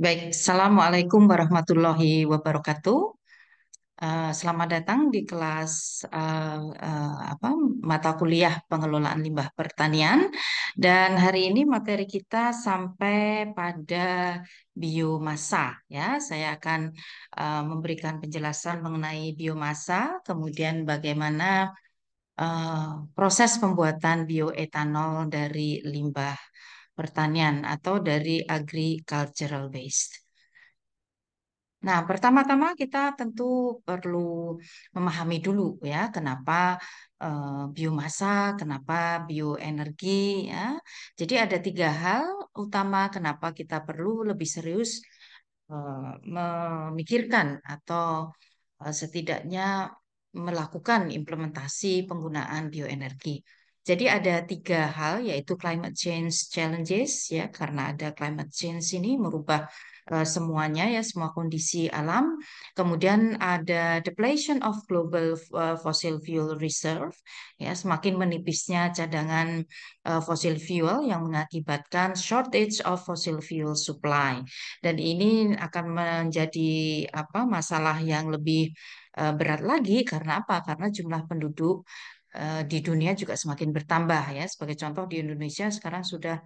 Baik, Assalamualaikum warahmatullahi wabarakatuh. Eh, selamat datang di kelas eh, eh, apa, mata kuliah pengelolaan limbah pertanian. Dan hari ini materi kita sampai pada biomasa. Ya, saya akan memberikan penjelasan mengenai biomasa, kemudian bagaimana proses pembuatan bioetanol dari limbah pertanian atau dari agricultural based. Nah, pertama-tama kita tentu perlu memahami dulu ya kenapa uh, biomasa, kenapa bioenergi ya. Jadi ada tiga hal utama kenapa kita perlu lebih serius uh, memikirkan atau uh, setidaknya melakukan implementasi penggunaan bioenergi. Jadi ada tiga hal yaitu climate change challenges ya karena ada climate change ini merubah eh, semuanya ya semua kondisi alam. Kemudian ada depletion of global eh, fossil fuel reserve ya semakin menipisnya cadangan uh, fossil fuel yang mengakibatkan shortage of fossil fuel supply. Dan ini akan menjadi apa masalah yang lebih berat lagi karena apa? Karena jumlah penduduk Eh, di dunia juga semakin bertambah ya. Sebagai contoh di Indonesia sekarang sudah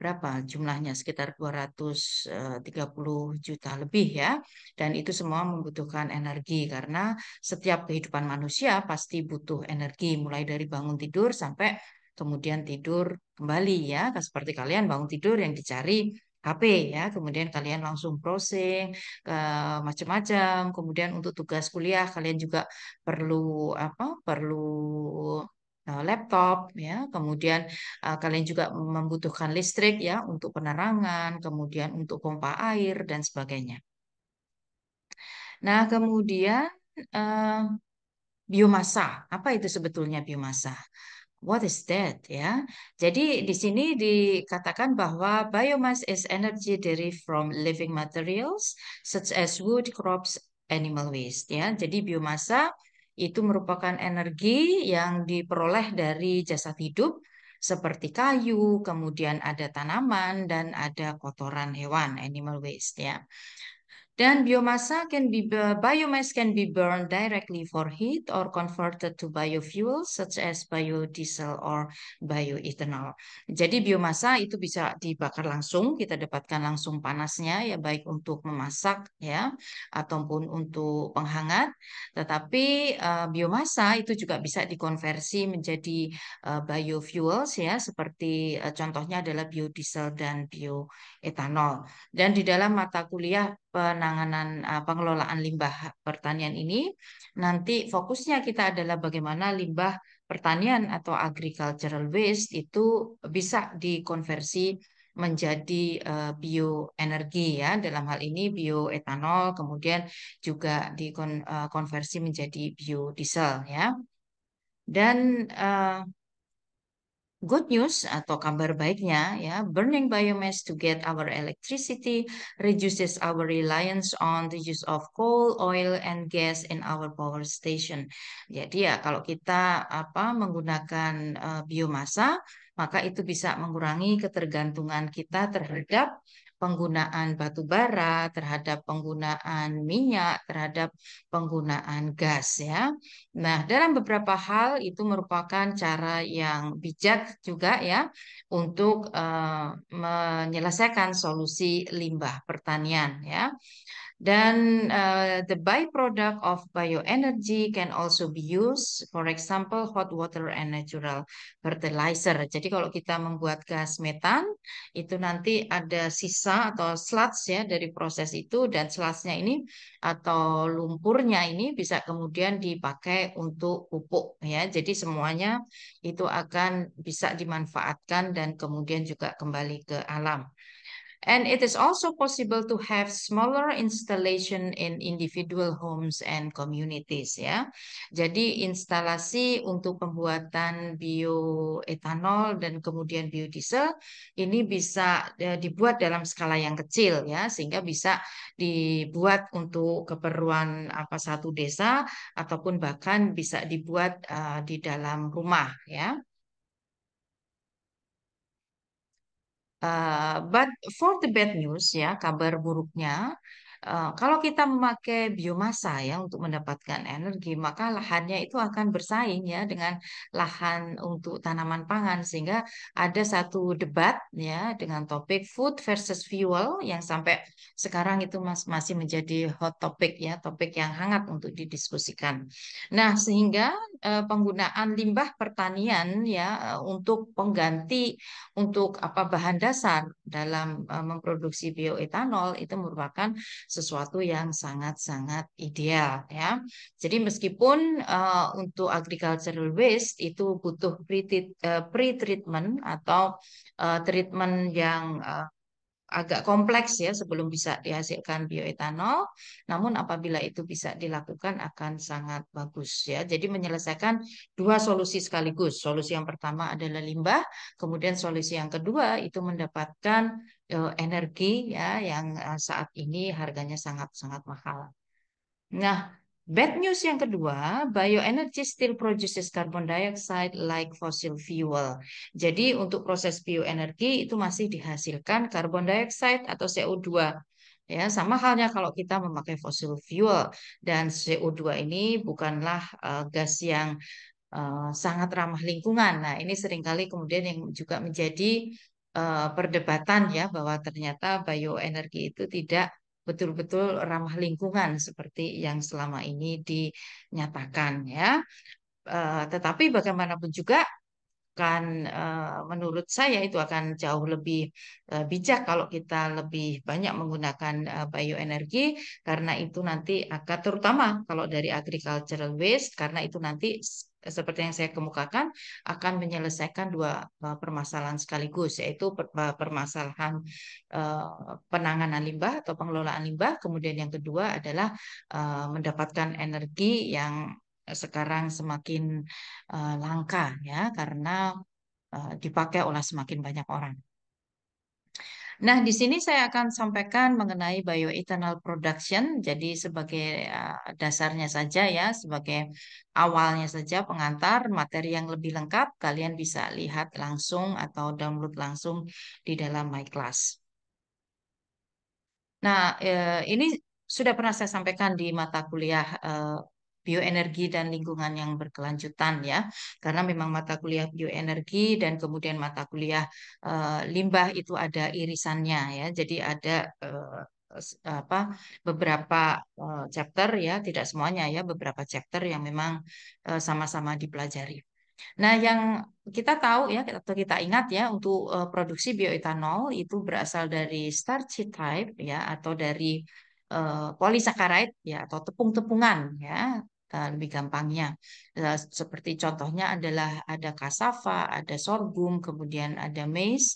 berapa jumlahnya sekitar 230 eh, juta lebih ya dan itu semua membutuhkan energi karena setiap kehidupan manusia pasti butuh energi mulai dari bangun tidur sampai kemudian tidur kembali ya seperti kalian bangun tidur yang dicari HP ya, kemudian kalian langsung browsing ke eh, macam-macam, kemudian untuk tugas kuliah kalian juga perlu apa? perlu eh, laptop ya kemudian uh, kalian juga membutuhkan listrik ya untuk penerangan kemudian untuk pompa air dan sebagainya nah kemudian uh, biomasa apa itu sebetulnya biomasa What is that? Ya, jadi di sini dikatakan bahwa biomass is energy derived from living materials such as wood, crops, animal waste. Ya, jadi biomasa itu merupakan energi yang diperoleh dari jasad hidup seperti kayu, kemudian ada tanaman dan ada kotoran hewan, animal waste. Ya, dan biomasa can be uh, biomass can be burned directly for heat or converted to biofuel such as biodiesel or bioethanol. Jadi biomasa itu bisa dibakar langsung, kita dapatkan langsung panasnya ya baik untuk memasak ya ataupun untuk penghangat. Tetapi uh, biomassa itu juga bisa dikonversi menjadi uh, biofuels ya seperti uh, contohnya adalah biodiesel dan bioetanol. Dan di dalam mata kuliah penanganan uh, pengelolaan limbah pertanian ini nanti fokusnya kita adalah bagaimana limbah pertanian atau agricultural waste itu bisa dikonversi menjadi uh, bioenergi ya dalam hal ini bioetanol kemudian juga dikonversi eh, menjadi biodiesel ya dan uh, Good news atau kabar baiknya ya, burning biomass to get our electricity reduces our reliance on the use of coal, oil and gas in our power station. Jadi ya kalau kita apa menggunakan uh, biomasa maka itu bisa mengurangi ketergantungan kita terhadap penggunaan batu bara, terhadap penggunaan minyak, terhadap penggunaan gas ya. Nah, dalam beberapa hal itu merupakan cara yang bijak juga ya untuk uh, menyelesaikan solusi limbah pertanian ya. Dan uh, the byproduct of bioenergy can also be used, for example, hot water and natural fertilizer. Jadi kalau kita membuat gas metan, itu nanti ada sisa atau sludge ya dari proses itu, dan sludge-nya ini atau lumpurnya ini bisa kemudian dipakai untuk pupuk ya. Jadi semuanya itu akan bisa dimanfaatkan dan kemudian juga kembali ke alam. And it is also possible to have smaller installation in individual homes and communities ya. Jadi instalasi untuk pembuatan bioetanol dan kemudian biodiesel ini bisa ya, dibuat dalam skala yang kecil ya sehingga bisa dibuat untuk keperluan apa satu desa ataupun bahkan bisa dibuat uh, di dalam rumah ya. Eh, but for the bad news ya, kabar buruknya Eh, kalau kita memakai biomasa ya untuk mendapatkan energi, maka lahannya itu akan bersaing ya dengan lahan untuk tanaman pangan sehingga ada satu debat ya dengan topik food versus fuel yang sampai sekarang itu masih menjadi hot topic ya, topik yang hangat untuk didiskusikan. Nah, sehingga eh, penggunaan limbah pertanian ya eh, untuk pengganti untuk apa bahan dasar dalam memproduksi bioetanol itu merupakan sesuatu yang sangat-sangat ideal ya. Jadi meskipun uh, untuk agricultural waste itu butuh eh, pre-treatment atau uh, treatment yang uh, agak kompleks ya sebelum bisa dihasilkan bioetanol. Namun apabila itu bisa dilakukan akan sangat bagus ya. Jadi menyelesaikan dua solusi sekaligus. Solusi yang pertama adalah limbah, kemudian solusi yang kedua itu mendapatkan uh, energi ya yang eh, saat ini harganya sangat-sangat mahal. Nah, Bad news yang kedua, bioenergy still produces carbon dioxide like fossil fuel. Jadi untuk proses bioenergi itu masih dihasilkan karbon dioxide atau CO2. Ya, sama halnya kalau kita memakai fossil fuel dan CO2 ini bukanlah uh, gas yang uh, sangat ramah lingkungan. Nah, ini seringkali kemudian yang juga menjadi uh, perdebatan ya bahwa ternyata bioenergi itu tidak betul-betul ramah lingkungan seperti yang selama ini dinyatakan ya. Uh, tetapi bagaimanapun juga akan eh, menurut saya itu akan jauh lebih eh, bijak kalau kita lebih banyak menggunakan eh, bioenergi karena itu nanti akan terutama kalau dari agricultural waste karena itu nanti seperti yang saya kemukakan akan menyelesaikan dua permasalahan sekaligus yaitu permasalahan penanganan limbah atau pengelolaan limbah kemudian yang kedua adalah mendapatkan energi yang sekarang semakin uh, langka ya karena uh, dipakai oleh semakin banyak orang. Nah, di sini saya akan sampaikan mengenai bioethanol production. Jadi sebagai eh, dasarnya saja ya, sebagai awalnya saja pengantar materi yang lebih lengkap kalian bisa lihat langsung atau download langsung di dalam My Class. Nah, ini sudah pernah saya sampaikan di mata kuliah bioenergi dan lingkungan yang berkelanjutan ya. Karena memang mata kuliah bioenergi dan kemudian mata kuliah uh, limbah itu ada irisannya ya. Jadi ada uh, apa beberapa uh, chapter ya, tidak semuanya ya, beberapa chapter yang memang sama-sama dipelajari. Nah, yang kita tahu ya atau kita ingat ya untuk uh, produksi bioetanol itu berasal dari starchy type ya atau dari uh, ya atau tepung-tepungan ya Eh, lebih gampangnya. Eh, seperti contohnya adalah ada kasava, ada sorghum, kemudian ada maize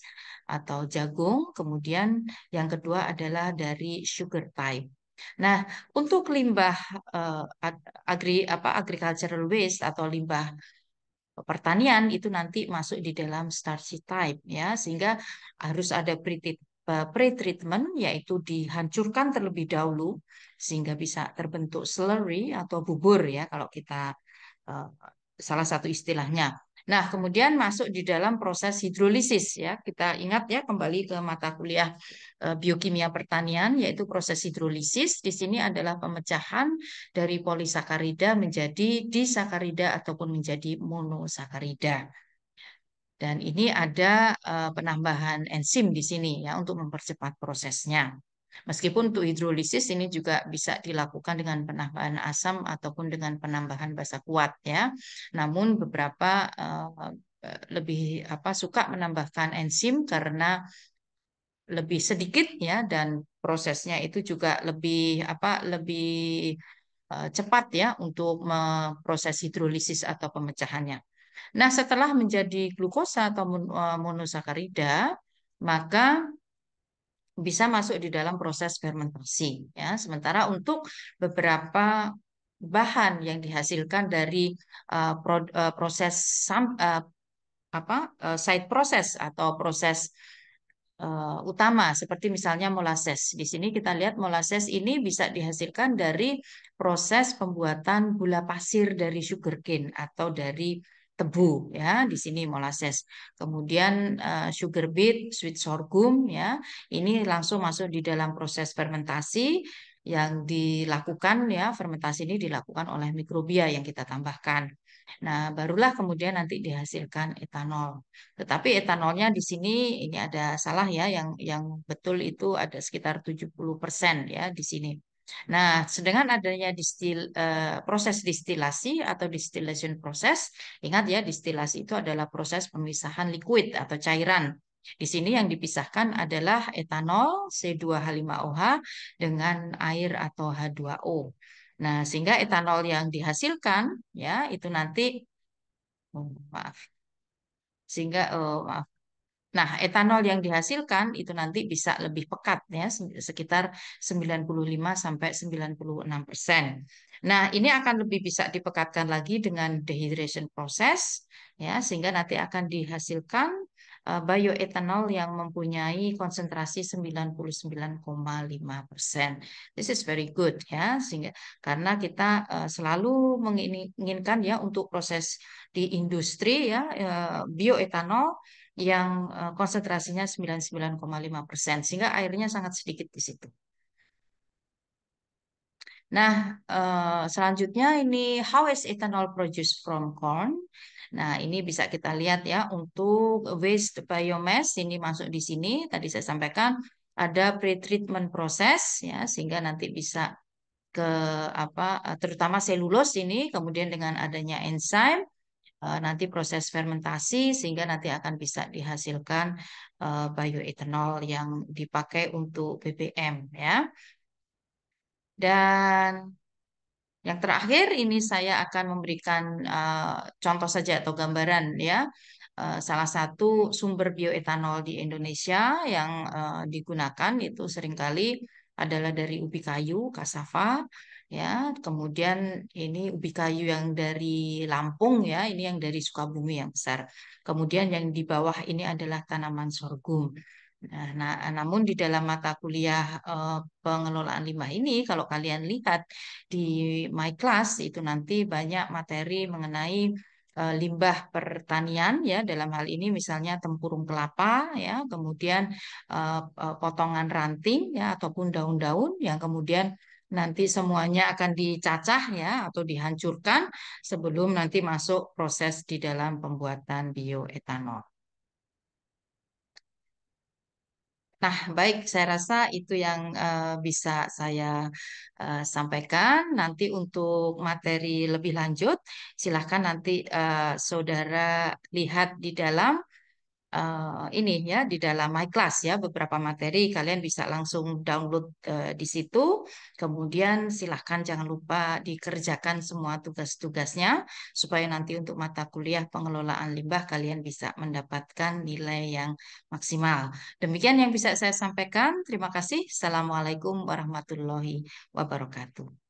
atau jagung, kemudian yang kedua adalah dari sugar type. Nah, untuk limbah uh, agri apa agricultural waste atau limbah pertanian itu nanti masuk di dalam starchy type ya, sehingga harus ada Eh, pre-treatment yaitu dihancurkan terlebih dahulu sehingga bisa terbentuk slurry atau bubur ya kalau kita eh, salah satu istilahnya. Nah, kemudian masuk di dalam proses hidrolisis ya. Kita ingat ya kembali ke mata kuliah eh, biokimia pertanian yaitu proses hidrolisis. Di sini adalah pemecahan dari polisakarida menjadi disakarida ataupun menjadi monosakarida. Dan ini ada eh, penambahan enzim di sini ya untuk mempercepat prosesnya. Meskipun untuk hidrolisis ini juga bisa dilakukan dengan penambahan asam ataupun dengan penambahan basa kuat ya. Namun beberapa eh, lebih apa suka menambahkan enzim karena lebih sedikit ya dan prosesnya itu juga lebih apa lebih eh, cepat ya untuk proses hidrolisis atau pemecahannya. Nah, setelah menjadi glukosa atau e, monosakarida, maka bisa masuk di dalam proses fermentasi ya. Sementara untuk beberapa bahan yang dihasilkan dari e, e, proses apa side proses atau proses utama seperti misalnya molases. Di sini kita lihat molases ini bisa dihasilkan dari proses pembuatan gula pasir dari sugarcane atau dari tebu ya di sini molasses kemudian uh, sugar beet sweet sorghum ya ini langsung masuk di dalam proses fermentasi yang dilakukan ya fermentasi ini dilakukan oleh mikrobia yang kita tambahkan nah barulah kemudian nanti dihasilkan etanol tetapi etanolnya di sini ini ada salah ya yang yang betul itu ada sekitar 70% ya di sini Nah, sedangkan adanya distil, uh, proses distilasi atau distillation proses, ingat ya distilasi itu adalah proses pemisahan liquid atau cairan. Di sini yang dipisahkan adalah etanol C2H5OH dengan air atau H2O. Nah, sehingga etanol yang dihasilkan ya itu nanti oh, maaf. Sehingga oh, maaf Nah, etanol yang dihasilkan itu nanti bisa lebih pekat ya sekitar 95 sampai 96 persen. Nah, ini akan lebih bisa dipekatkan lagi dengan dehydration proses ya sehingga nanti akan dihasilkan eh, bioetanol yang mempunyai konsentrasi 99,5 persen. This is very good ya, sehingga karena kita eh, selalu menginginkan ya untuk proses di industri ya eh, bioetanol yang eh, konsentrasinya 99,5 persen, sehingga airnya sangat sedikit di situ. Nah, eh, selanjutnya ini how is ethanol produced from corn? Nah, ini bisa kita lihat ya untuk waste biomass ini masuk di sini. Tadi saya sampaikan ada pretreatment proses ya sehingga nanti bisa ke apa terutama selulos ini kemudian dengan adanya enzim Eh, nanti proses fermentasi sehingga nanti akan bisa dihasilkan eh, bioetanol yang dipakai untuk BBM ya. Dan yang terakhir ini saya akan memberikan eh, contoh saja atau gambaran ya salah satu sumber bioetanol di Indonesia yang digunakan itu seringkali adalah dari ubi kayu, kasava ya kemudian ini ubi kayu yang dari Lampung ya ini yang dari Sukabumi yang besar kemudian yang di bawah ini adalah tanaman sorghum Nah, nah, namun di dalam mata kuliah eh, pengelolaan limbah ini, kalau kalian lihat di my class itu nanti banyak materi mengenai eh, limbah pertanian ya dalam hal ini misalnya tempurung kelapa ya kemudian eh, eh potongan ranting ya ataupun daun-daun yang kemudian nanti semuanya akan dicacah ya atau dihancurkan sebelum nanti masuk proses di dalam pembuatan bioetanol. Nah, baik, saya rasa itu yang uh, bisa saya uh, sampaikan. Nanti untuk materi lebih lanjut, silahkan nanti uh, saudara lihat di dalam uh, ini ya di dalam my class ya beberapa materi kalian bisa langsung download uh, di situ kemudian silahkan jangan lupa dikerjakan semua tugas-tugasnya supaya nanti untuk mata kuliah pengelolaan limbah kalian bisa mendapatkan nilai yang maksimal demikian yang bisa saya sampaikan terima kasih assalamualaikum warahmatullahi wabarakatuh